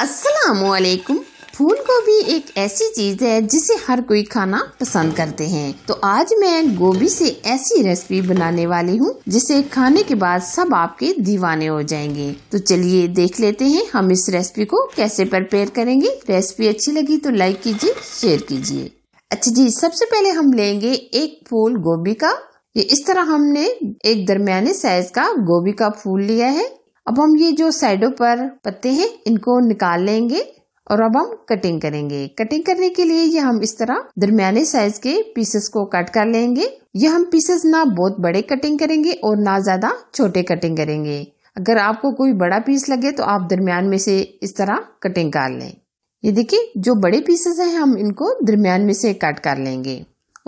असलकुम फूल गोभी एक ऐसी चीज़ है जिसे हर कोई खाना पसंद करते हैं तो आज मैं गोभी से ऐसी रेसिपी बनाने वाली हूँ जिसे खाने के बाद सब आपके दीवाने हो जाएंगे तो चलिए देख लेते हैं हम इस रेसिपी को कैसे प्रिपेयर करेंगे रेसिपी अच्छी लगी तो लाइक कीजिए शेयर कीजिए अच्छा जी सबसे पहले हम लेंगे एक फूल गोभी का ये इस तरह हमने एक दरमियाने साइज का गोभी का फूल लिया है अब हम ये जो साइडों पर पत्ते हैं इनको निकाल लेंगे और अब हम कटिंग करेंगे कटिंग करने के लिए ये हम इस तरह दरमियाने साइज के पीसेस को कट कर लेंगे ये हम पीसेस ना बहुत बड़े कटिंग करेंगे और ना ज्यादा छोटे कटिंग करेंगे अगर आपको कोई बड़ा पीस लगे तो आप दरमियान में से इस तरह कटिंग कर लें ये देखिए जो बड़े पीसेस हैं हम इनको दरमियान में से कट कर लेंगे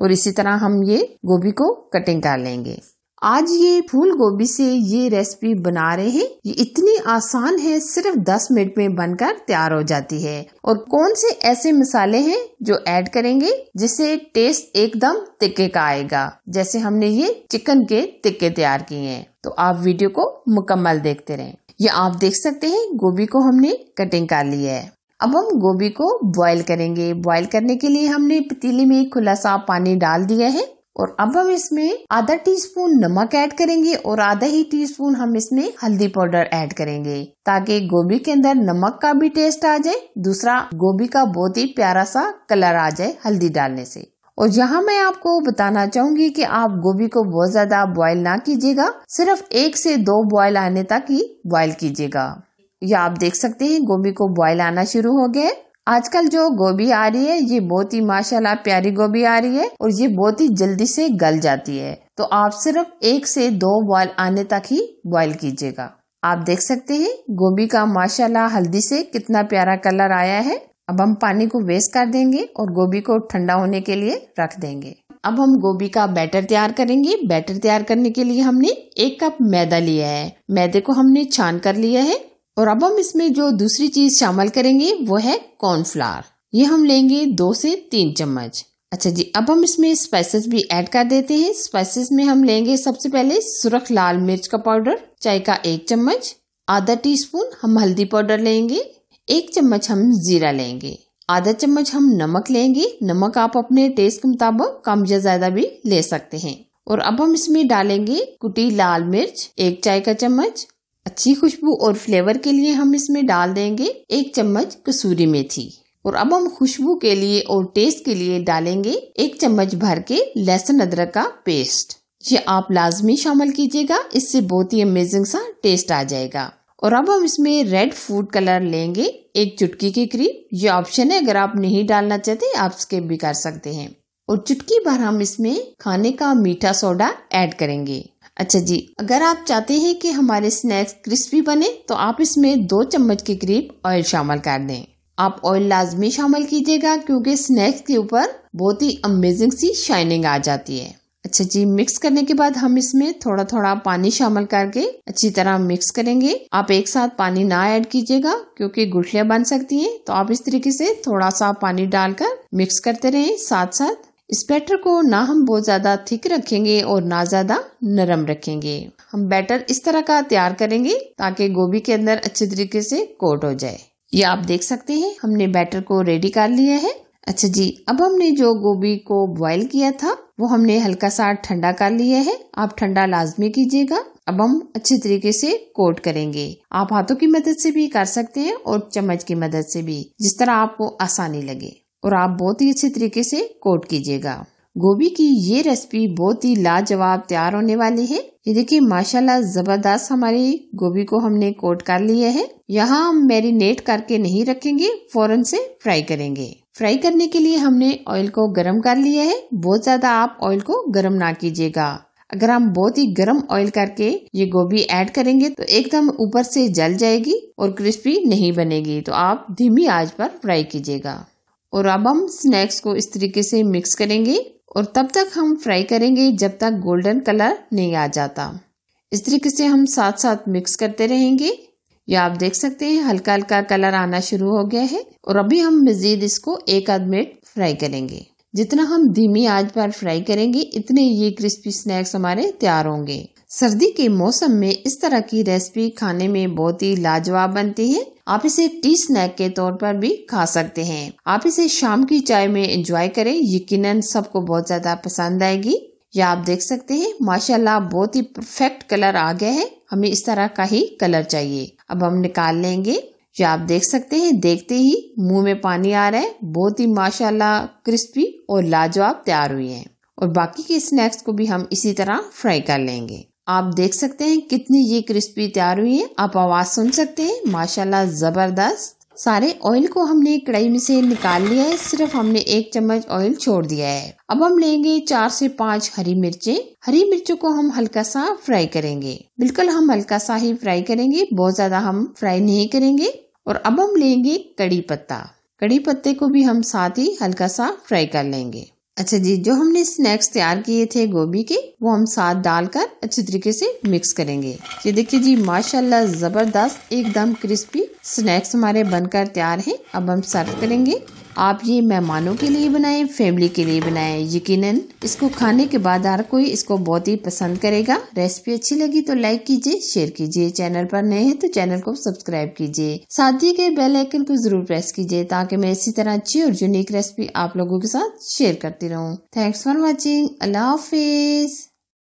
और इसी तरह हम ये गोभी को कटिंग कर लेंगे आज ये फूल गोभी से ये रेसिपी बना रहे हैं ये इतनी आसान है सिर्फ 10 मिनट में बनकर तैयार हो जाती है और कौन से ऐसे मसाले हैं जो ऐड करेंगे जिससे टेस्ट एकदम तिक्के का आएगा जैसे हमने ये चिकन के तिक्के तैयार किए हैं तो आप वीडियो को मुकम्मल देखते रहें ये आप देख सकते हैं गोभी को हमने कटिंग कर ली है अब हम गोभी को बॉईल करेंगे बॉइल करने के लिए हमने पतीली में खुला सा पानी डाल दिया है और अब हम इसमें आधा टीस्पून नमक ऐड करेंगे और आधा ही टीस्पून हम इसमें हल्दी पाउडर ऐड करेंगे ताकि गोभी के अंदर नमक का भी टेस्ट आ जाए दूसरा गोभी का बहुत ही प्यारा सा कलर आ जाए हल्दी डालने से और यहाँ मैं आपको बताना चाहूंगी कि आप गोभी को बहुत ज्यादा बॉयल ना कीजिएगा सिर्फ एक से दो बॉयल आने तक ही बॉयल कीजिएगा या आप देख सकते हैं गोभी को बॉयल आना शुरू हो गया आजकल जो गोभी आ रही है ये बहुत ही माशाल्लाह प्यारी गोभी आ रही है और ये बहुत ही जल्दी से गल जाती है तो आप सिर्फ एक से दो बॉयल आने तक ही बॉयल कीजिएगा आप देख सकते हैं गोभी का माशाल्लाह हल्दी से कितना प्यारा कलर आया है अब हम पानी को वेस्ट कर देंगे और गोभी को ठंडा होने के लिए रख देंगे अब हम गोभी का बैटर तैयार करेंगे बैटर तैयार करने के लिए हमने एक कप मैदा लिया है मैदे को हमने छान कर लिया है और अब हम इसमें जो दूसरी चीज शामिल करेंगे वो है कॉर्नफ्लावर ये हम लेंगे दो से तीन चम्मच अच्छा जी अब हम इसमें स्पाइसेस भी ऐड कर देते हैं स्पाइसेस में हम लेंगे सबसे पहले सुरख लाल मिर्च का पाउडर चाय का एक चम्मच आधा टीस्पून हम हल्दी पाउडर लेंगे एक चम्मच हम जीरा लेंगे आधा चम्मच हम नमक लेंगे नमक आप अपने टेस्ट के मुताबिक कम या ज्यादा भी ले सकते हैं और अब हम इसमें डालेंगे कुटी लाल मिर्च एक चाय का चम्मच अच्छी खुशबू और फ्लेवर के लिए हम इसमें डाल देंगे एक चम्मच कसूरी मेथी और अब हम खुशबू के लिए और टेस्ट के लिए डालेंगे एक चम्मच भर के लहसुन अदरक का पेस्ट ये आप लाजमी शामिल कीजिएगा इससे बहुत ही अमेजिंग सा टेस्ट आ जाएगा और अब हम इसमें रेड फूड कलर लेंगे एक चुटकी के करीब ये ऑप्शन है अगर आप नहीं डालना चाहते आप इसके भी कर सकते हैं और चुटकी भर हम इसमें खाने का मीठा सोडा ऐड करेंगे अच्छा जी अगर आप चाहते हैं कि हमारे स्नैक्स क्रिस्पी बने तो आप इसमें दो चम्मच के करीब ऑयल शामिल कर दें आप ऑयल लाजमी शामिल कीजिएगा क्योंकि स्नैक्स के ऊपर बहुत ही अमेजिंग सी शाइनिंग आ जाती है अच्छा जी मिक्स करने के बाद हम इसमें थोड़ा थोड़ा पानी शामिल करके अच्छी तरह मिक्स करेंगे आप एक साथ पानी ना ऐड कीजिएगा क्योंकि गुठलियाँ बन सकती हैं तो आप इस तरीके से थोड़ा सा पानी डालकर मिक्स करते रहें साथ साथ इस बैटर को ना हम बहुत ज़्यादा थिक रखेंगे और ना ज़्यादा नरम रखेंगे हम बैटर इस तरह का तैयार करेंगे ताकि गोभी के अंदर अच्छे तरीके से कोट हो जाए ये आप देख सकते हैं हमने बैटर को रेडी कर लिया है अच्छा जी अब हमने जो गोभी को बॉईल किया था वो हमने हल्का सा ठंडा कर लिया है आप ठंडा लाजमी कीजिएगा अब हम अच्छे तरीके से कोट करेंगे आप हाथों की मदद से भी कर सकते हैं और चम्मच की मदद से भी जिस तरह आपको आसानी लगे और आप बहुत ही अच्छे तरीके से कोट कीजिएगा गोभी की ये रेसिपी बहुत ही लाजवाब तैयार होने वाली है ये देखिए माशाल्लाह जबरदस्त हमारी गोभी को हमने कोट कर लिया है यहाँ हम मैरिनेट करके नहीं रखेंगे फौरन से फ्राई करेंगे फ्राई करने के लिए हमने ऑयल को गर्म कर लिया है बहुत ज्यादा आप ऑयल को गर्म ना कीजिएगा अगर हम बहुत ही गर्म ऑयल करके ये गोभी ऐड करेंगे तो एकदम ऊपर से जल जाएगी और क्रिस्पी नहीं बनेगी तो आप धीमी आंच पर फ्राई कीजिएगा और अब हम स्नैक्स को इस तरीके से मिक्स करेंगे और तब तक हम फ्राई करेंगे जब तक गोल्डन कलर नहीं आ जाता इस तरीके से हम साथ साथ मिक्स करते रहेंगे या आप देख सकते हैं हल्का हल्का कलर आना शुरू हो गया है और अभी हम मजीद इसको एक आध मिनट फ्राई करेंगे जितना हम धीमी आंच पर फ्राई करेंगे इतने ये क्रिस्पी स्नैक्स हमारे तैयार होंगे सर्दी के मौसम में इस तरह की रेसिपी खाने में बहुत ही लाजवाब बनती है आप इसे टी स्नैक के तौर पर भी खा सकते हैं आप इसे शाम की चाय में एंजॉय करें यकीनन सबको बहुत ज्यादा पसंद आएगी या आप देख सकते हैं माशाल्लाह बहुत ही परफेक्ट कलर आ गया है हमें इस तरह का ही कलर चाहिए अब हम निकाल लेंगे या आप देख सकते हैं देखते ही मुंह में पानी आ रहा है बहुत ही माशाल्लाह क्रिस्पी और लाजवाब तैयार हुई है और बाकी के स्नैक्स को भी हम इसी तरह फ्राई कर लेंगे आप देख सकते हैं कितनी ये क्रिस्पी तैयार हुई है आप आवाज़ सुन सकते हैं माशाल्लाह ज़बरदस्त सारे ऑयल को हमने कढ़ाई में से निकाल लिया है सिर्फ हमने एक चम्मच ऑयल छोड़ दिया है अब हम लेंगे चार से पाँच हरी मिर्चें हरी मिर्चों को हम हल्का सा फ्राई करेंगे बिल्कुल हम हल्का सा ही फ्राई करेंगे बहुत ज्यादा हम फ्राई नहीं करेंगे और अब हम लेंगे कड़ी पत्ता कड़ी पत्ते को भी हम साथ ही हल्का सा फ्राई कर लेंगे अच्छा जी जो हमने स्नैक्स तैयार किए थे गोभी के वो हम साथ डालकर अच्छे तरीके से मिक्स करेंगे ये देखिए जी माशाल्लाह ज़बरदस्त एकदम क्रिस्पी स्नैक्स हमारे बनकर तैयार हैं अब हम सर्व करेंगे आप ये मेहमानों के लिए बनाएं फैमिली के लिए बनाएं यकीनन इसको खाने के बाद हर कोई इसको बहुत ही पसंद करेगा रेसिपी अच्छी लगी तो लाइक कीजिए शेयर कीजिए चैनल पर नए हैं तो चैनल को सब्सक्राइब कीजिए साथ ही के बेल आइकन को जरूर प्रेस कीजिए ताकि मैं इसी तरह अच्छी और यूनिक रेसिपी आप लोगों के साथ शेयर करती रहूँ थैंक्स फॉर वॉचिंग अल्लाह हाफिज़